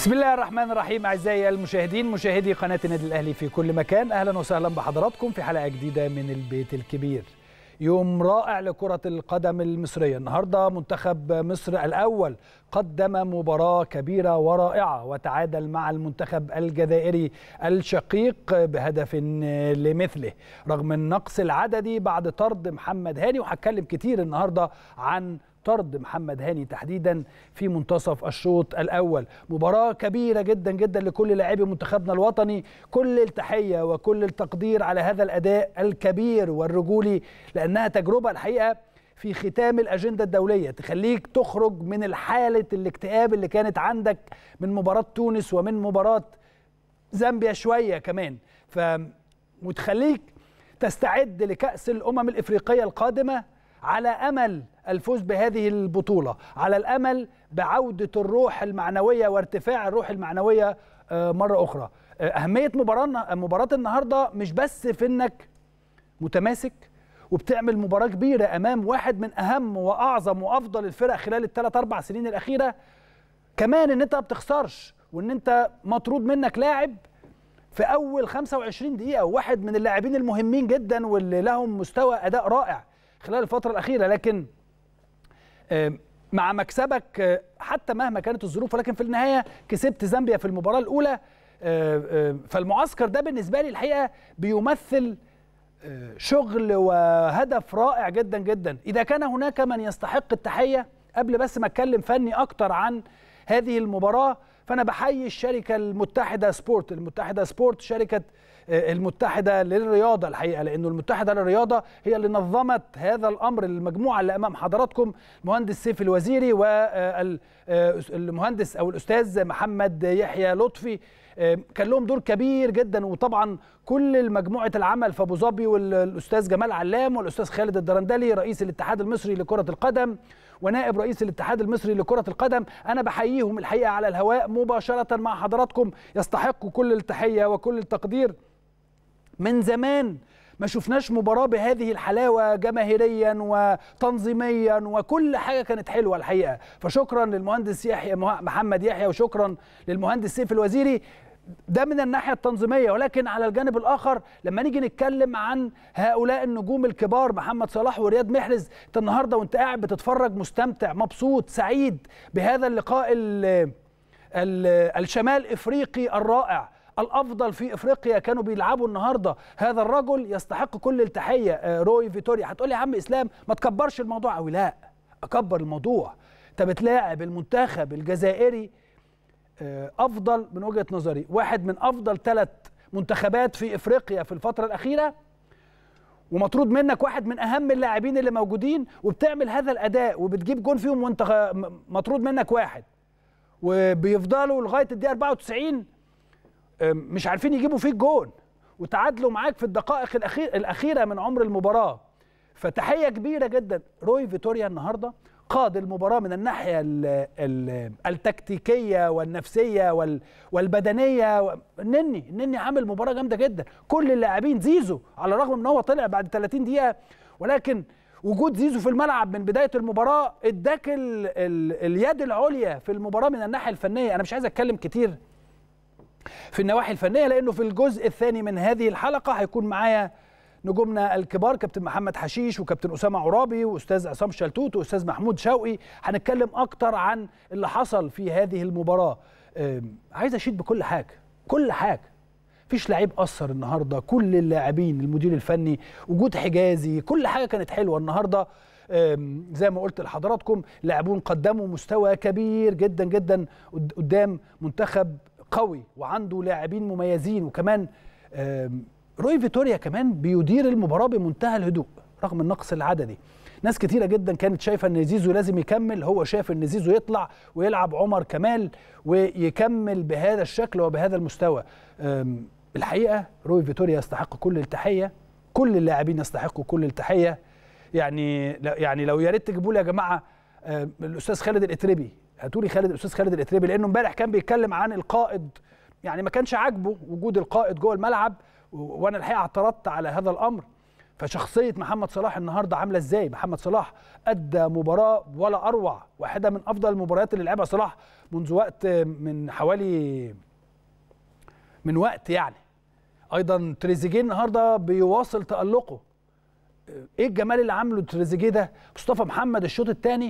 بسم الله الرحمن الرحيم اعزائي المشاهدين مشاهدي قناه النادي الاهلي في كل مكان اهلا وسهلا بحضراتكم في حلقه جديده من البيت الكبير يوم رائع لكرة القدم المصرية النهاردة منتخب مصر الأول قدم مباراة كبيرة ورائعة وتعادل مع المنتخب الجزائري الشقيق بهدف لمثله رغم النقص العددي بعد طرد محمد هاني وهتكلم كتير النهاردة عن طرد محمد هاني تحديدا في منتصف الشوط الاول مباراه كبيره جدا جدا لكل لاعبي منتخبنا الوطني كل التحيه وكل التقدير على هذا الاداء الكبير والرجولي لانها تجربه الحقيقه في ختام الأجندة الدولية تخليك تخرج من الحالة الاكتئاب اللي كانت عندك من مباراة تونس ومن مباراة زامبيا شوية كمان ف وتخليك تستعد لكأس الأمم الإفريقية القادمة على أمل الفوز بهذه البطولة على الأمل بعودة الروح المعنوية وارتفاع الروح المعنوية آه، مرة أخرى آه، أهمية مباراة مباراة النهاردة مش بس في إنك متماسك وبتعمل مباراة كبيرة أمام واحد من أهم وأعظم وأفضل الفرق خلال الثلاث أربع سنين الأخيرة كمان إن أنت ما بتخسرش وإن أنت مطرود منك لاعب في أول 25 دقيقة واحد من اللاعبين المهمين جدا واللي لهم مستوى أداء رائع خلال الفترة الأخيرة لكن مع مكسبك آه، حتى مهما كانت الظروف ولكن في النهايه كسبت زامبيا في المباراه الاولى آه، آه، فالمعسكر ده بالنسبه لي الحقيقه بيمثل شغل وهدف رائع جدا جدا اذا كان هناك من يستحق التحيه قبل بس ما اتكلم فني اكتر عن هذه المباراه فانا بحيي الشركه المتحده سبورت المتحده سبورت شركه آه، المتحده للرياضه الحقيقه لانه المتحده للرياضه هي اللي نظمت هذا الامر المجموعه اللي امام حضراتكم المهندس سيف الوزيري والمهندس آه، آه، او الاستاذ محمد يحيى لطفي كان لهم دور كبير جدا وطبعا كل مجموعه العمل في ابو ظبي والاستاذ جمال علام والاستاذ خالد الدرندلي رئيس الاتحاد المصري لكره القدم ونائب رئيس الاتحاد المصري لكرة القدم أنا بحييهم الحقيقة على الهواء مباشرة مع حضراتكم يستحقوا كل التحية وكل التقدير من زمان ما شفناش مباراه بهذه الحلاوه جماهيريا وتنظيميا وكل حاجه كانت حلوه الحقيقه فشكرا للمهندس يحيى محمد يحيى وشكرا للمهندس سيف الوزيري ده من الناحيه التنظيميه ولكن على الجانب الاخر لما نيجي نتكلم عن هؤلاء النجوم الكبار محمد صلاح ورياض محرز انت النهارده وانت قاعد بتتفرج مستمتع مبسوط سعيد بهذا اللقاء الـ الـ الشمال افريقي الرائع الافضل في افريقيا كانوا بيلعبوا النهارده هذا الرجل يستحق كل التحيه آه، روي فيتوريا هتقول يا عم اسلام ما تكبرش الموضوع أو لا اكبر الموضوع انت بتلاعب المنتخب الجزائري آه، افضل من وجهه نظري واحد من افضل ثلاث منتخبات في افريقيا في الفتره الاخيره ومطرود منك واحد من اهم اللاعبين اللي موجودين وبتعمل هذا الاداء وبتجيب جون فيهم وانت مطرود منك واحد وبيفضلوا لغايه الدقيقه 94 آه، مش عارفين يجيبوا فيك جون وتعادلوا معاك في الدقائق الاخيره من عمر المباراه فتحيه كبيره جدا روي فيتوريا النهارده قاد المباراه من الناحيه التكتيكيه والنفسيه والبدنيه النني النني عامل مباراه جامده جدا كل اللاعبين زيزو على الرغم ان هو طلع بعد 30 دقيقه ولكن وجود زيزو في الملعب من بدايه المباراه اداك الـ الـ اليد العليا في المباراه من الناحيه الفنيه انا مش عايز اتكلم كتير في النواحي الفنيه لانه في الجزء الثاني من هذه الحلقه هيكون معايا نجومنا الكبار كابتن محمد حشيش وكابتن اسامه عرابي واستاذ عصام شلتوت واستاذ محمود شوقي هنتكلم اكتر عن اللي حصل في هذه المباراه عايز اشيد بكل حاجه كل حاجه مفيش لعيب اثر النهارده كل اللاعبين المدير الفني وجود حجازي كل حاجه كانت حلوه النهارده زي ما قلت لحضراتكم لاعبون قدموا مستوى كبير جدا جدا قدام منتخب قوي وعنده لاعبين مميزين وكمان روي فيتوريا كمان بيدير المباراه بمنتهى الهدوء رغم النقص العددي ناس كتيره جدا كانت شايفه ان زيزو لازم يكمل هو شايف ان زيزو يطلع ويلعب عمر كمال ويكمل بهذا الشكل وبهذا المستوى الحقيقه روي فيتوريا يستحق كل التحيه كل اللاعبين يستحقوا كل التحيه يعني يعني لو يا ريت تجيبوا لي يا جماعه الاستاذ خالد الاتربي هاتوا لي خالد الاستاذ خالد الاتربي لانه امبارح كان بيتكلم عن القائد يعني ما كانش عاجبه وجود القائد جوه الملعب وانا الحقيقه اعترضت على هذا الامر فشخصيه محمد صلاح النهارده عامله ازاي محمد صلاح ادى مباراه ولا اروع واحده من افضل المباريات اللي لعبها صلاح منذ وقت من حوالي من وقت يعني ايضا تريزيجيه النهارده بيواصل تالقه ايه الجمال اللي عامله تريزيجيه ده مصطفى محمد الشوط الثاني